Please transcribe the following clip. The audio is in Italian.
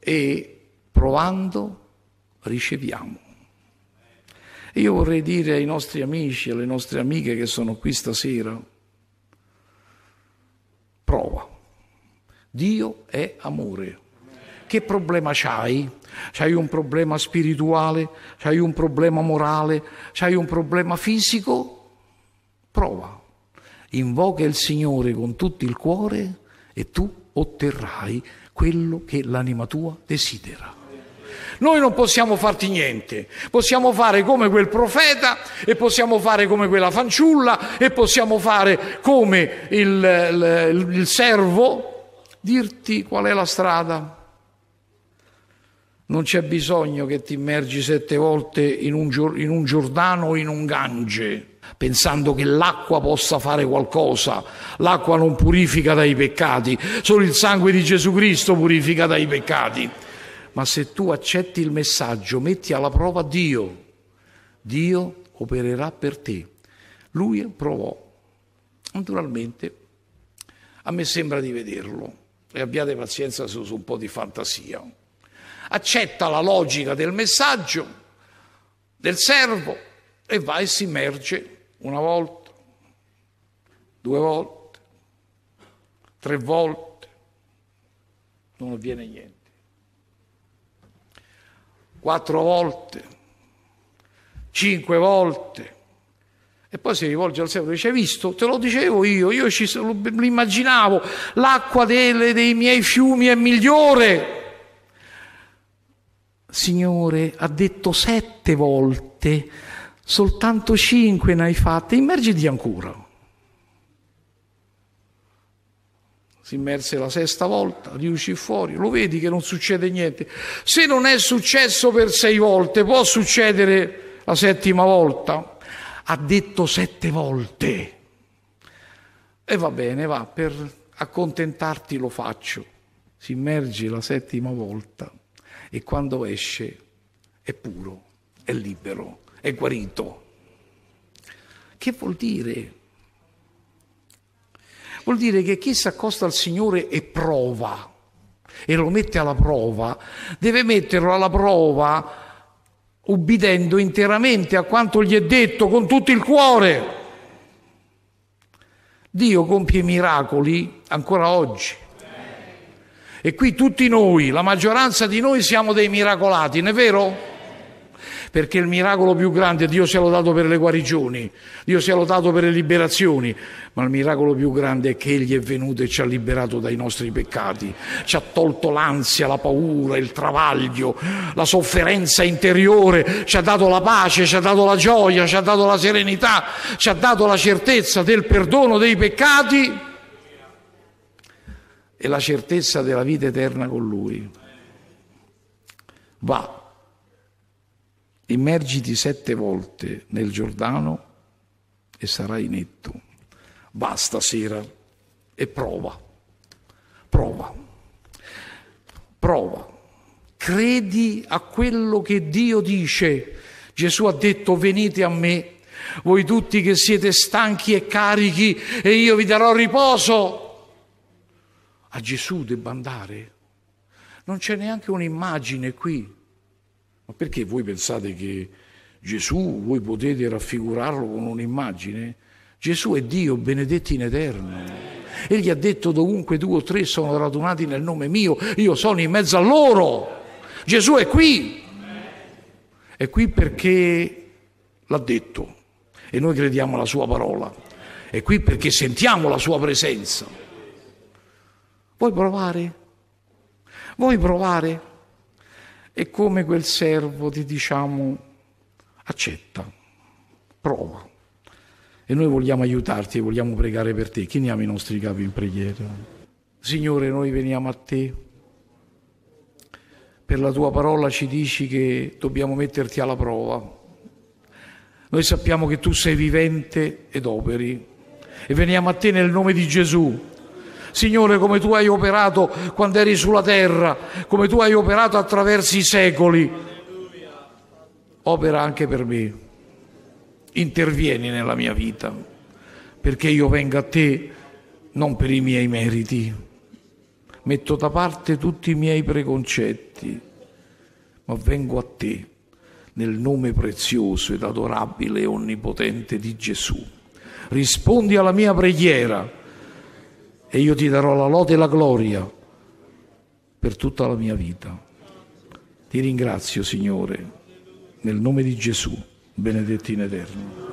e provando riceviamo. E io vorrei dire ai nostri amici, e alle nostre amiche che sono qui stasera, prova. Dio è amore. Che problema c'hai? C'hai un problema spirituale? C'hai un problema morale? C'hai un problema fisico? Prova. Invoca il Signore con tutto il cuore e tu otterrai quello che l'anima tua desidera. Noi non possiamo farti niente, possiamo fare come quel profeta e possiamo fare come quella fanciulla e possiamo fare come il, il, il servo, dirti qual è la strada. Non c'è bisogno che ti immergi sette volte in un, in un Giordano o in un Gange pensando che l'acqua possa fare qualcosa. L'acqua non purifica dai peccati, solo il sangue di Gesù Cristo purifica dai peccati. Ma se tu accetti il messaggio, metti alla prova Dio, Dio opererà per te. Lui provò. Naturalmente, a me sembra di vederlo, e abbiate pazienza se uso un po' di fantasia. Accetta la logica del messaggio del servo e va e si immerge una volta, due volte, tre volte, non avviene niente. Quattro volte, cinque volte. E poi si rivolge al servo e dice, hai visto? Te lo dicevo io, io ci, immaginavo, l'acqua delle, dei miei fiumi è migliore. Signore, ha detto sette volte, soltanto cinque ne hai fatte, immergiti ancora. Si immerse la sesta volta, riuscì fuori, lo vedi che non succede niente. Se non è successo per sei volte, può succedere la settima volta? Ha detto sette volte. E va bene, va, per accontentarti lo faccio. Si immerge la settima volta e quando esce è puro, è libero è guarito. Che vuol dire? Vuol dire che chi si accosta al Signore e prova, e lo mette alla prova, deve metterlo alla prova ubbidendo interamente a quanto gli è detto con tutto il cuore. Dio compie miracoli ancora oggi. E qui tutti noi, la maggioranza di noi siamo dei miracolati, non è vero? perché il miracolo più grande Dio si è lodato per le guarigioni, Dio si è lodato per le liberazioni, ma il miracolo più grande è che Egli è venuto e ci ha liberato dai nostri peccati, ci ha tolto l'ansia, la paura, il travaglio, la sofferenza interiore, ci ha dato la pace, ci ha dato la gioia, ci ha dato la serenità, ci ha dato la certezza del perdono dei peccati e la certezza della vita eterna con Lui. Va immergiti sette volte nel Giordano e sarai netto. Basta sera e prova, prova, prova. Credi a quello che Dio dice. Gesù ha detto venite a me, voi tutti che siete stanchi e carichi e io vi darò riposo. A Gesù debba andare. Non c'è neanche un'immagine qui ma perché voi pensate che Gesù, voi potete raffigurarlo con un'immagine? Gesù è Dio, benedetto in eterno. Egli ha detto dovunque due o tre sono radunati nel nome mio, io sono in mezzo a loro. Gesù è qui. È qui perché l'ha detto e noi crediamo alla sua parola. È qui perché sentiamo la sua presenza. Vuoi provare? Vuoi provare? è come quel servo ti diciamo accetta, prova. E noi vogliamo aiutarti e vogliamo pregare per te. Chiniamo i nostri capi in preghiera. Signore, noi veniamo a te. Per la tua parola ci dici che dobbiamo metterti alla prova. Noi sappiamo che tu sei vivente ed operi. E veniamo a te nel nome di Gesù Signore, come tu hai operato quando eri sulla terra, come tu hai operato attraverso i secoli, opera anche per me. Intervieni nella mia vita, perché io venga a te non per i miei meriti. Metto da parte tutti i miei preconcetti, ma vengo a te nel nome prezioso ed adorabile e onnipotente di Gesù. Rispondi alla mia preghiera e io ti darò la lode e la gloria per tutta la mia vita. Ti ringrazio, Signore, nel nome di Gesù, benedetti in eterno.